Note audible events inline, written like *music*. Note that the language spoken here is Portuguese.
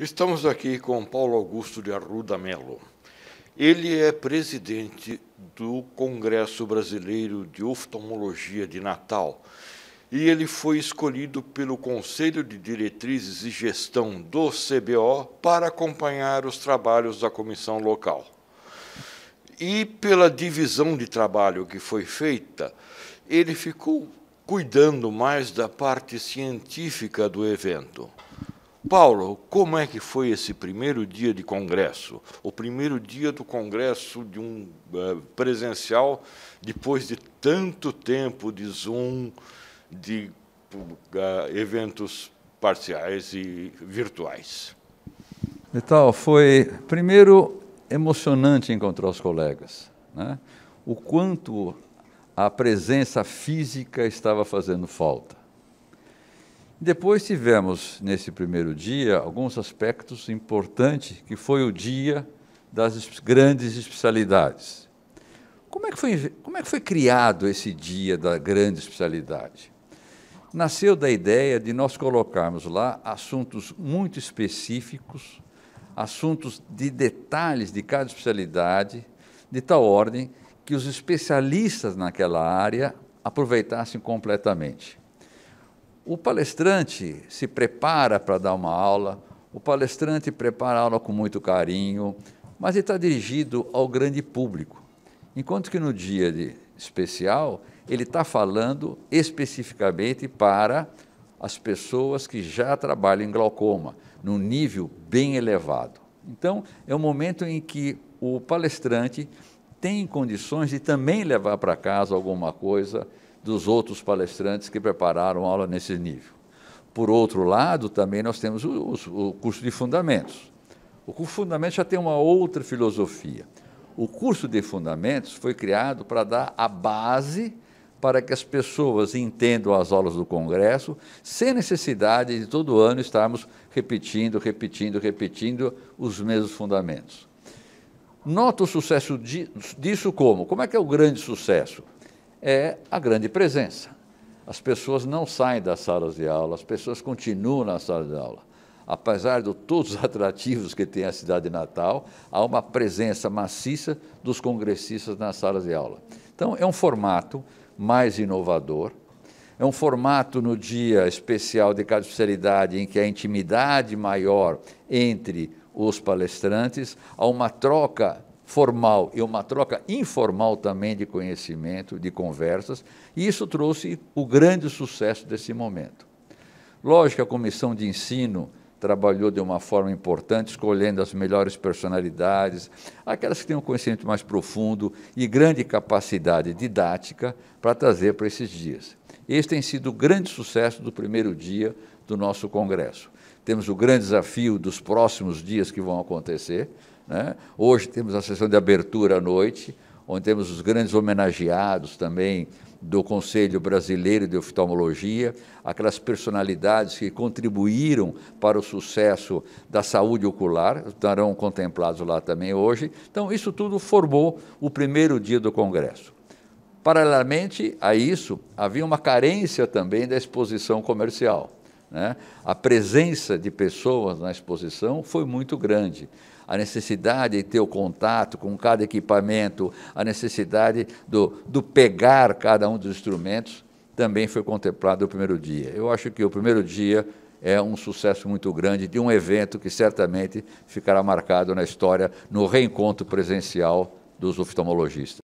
Estamos aqui com Paulo Augusto de Arruda Melo. Ele é presidente do Congresso Brasileiro de Oftalmologia de Natal e ele foi escolhido pelo Conselho de Diretrizes e Gestão do CBO para acompanhar os trabalhos da comissão local. E pela divisão de trabalho que foi feita, ele ficou cuidando mais da parte científica do evento. Paulo, como é que foi esse primeiro dia de congresso? O primeiro dia do congresso de um uh, presencial, depois de tanto tempo de Zoom, de uh, eventos parciais e virtuais. Vital, então, foi primeiro emocionante encontrar os colegas, né? O quanto a presença física estava fazendo falta. Depois tivemos, nesse primeiro dia, alguns aspectos importantes, que foi o dia das grandes especialidades. Como é que foi, como é que foi criado esse dia da grande especialidade? Nasceu da ideia de nós colocarmos lá assuntos muito específicos, assuntos de detalhes de cada especialidade, de tal ordem que os especialistas naquela área aproveitassem completamente. O palestrante se prepara para dar uma aula, o palestrante prepara a aula com muito carinho, mas ele está dirigido ao grande público. Enquanto que no dia de especial, ele está falando especificamente para as pessoas que já trabalham em glaucoma, num nível bem elevado. Então, é um momento em que o palestrante tem condições de também levar para casa alguma coisa dos outros palestrantes que prepararam aula nesse nível. Por outro lado, também nós temos o, o curso de fundamentos. O curso de fundamentos já tem uma outra filosofia. O curso de fundamentos foi criado para dar a base para que as pessoas entendam as aulas do Congresso, sem necessidade de todo ano estarmos repetindo, repetindo, repetindo os mesmos fundamentos. Nota o sucesso disso como? Como é que é o grande sucesso? é a grande presença. As pessoas não saem das salas de aula, as pessoas continuam na sala de aula. Apesar de todos os *laughs* atrativos que tem a cidade de Natal, há uma presença maciça dos congressistas nas salas de aula. Então, é um formato mais inovador, é um formato no dia especial de cada especialidade em que a intimidade maior entre os palestrantes, há uma troca formal e uma troca informal também de conhecimento, de conversas, e isso trouxe o grande sucesso desse momento. Lógico que a comissão de ensino trabalhou de uma forma importante, escolhendo as melhores personalidades, aquelas que têm um conhecimento mais profundo e grande capacidade didática para trazer para esses dias. Esse tem sido o grande sucesso do primeiro dia do nosso congresso. Temos o grande desafio dos próximos dias que vão acontecer, né? Hoje temos a sessão de abertura à noite, onde temos os grandes homenageados também do Conselho Brasileiro de Oftalmologia, aquelas personalidades que contribuíram para o sucesso da saúde ocular, estarão contemplados lá também hoje. Então, isso tudo formou o primeiro dia do Congresso. Paralelamente a isso, havia uma carência também da exposição comercial. Né? A presença de pessoas na exposição foi muito grande. A necessidade de ter o contato com cada equipamento, a necessidade do, do pegar cada um dos instrumentos, também foi contemplado no primeiro dia. Eu acho que o primeiro dia é um sucesso muito grande de um evento que certamente ficará marcado na história no reencontro presencial dos oftalmologistas.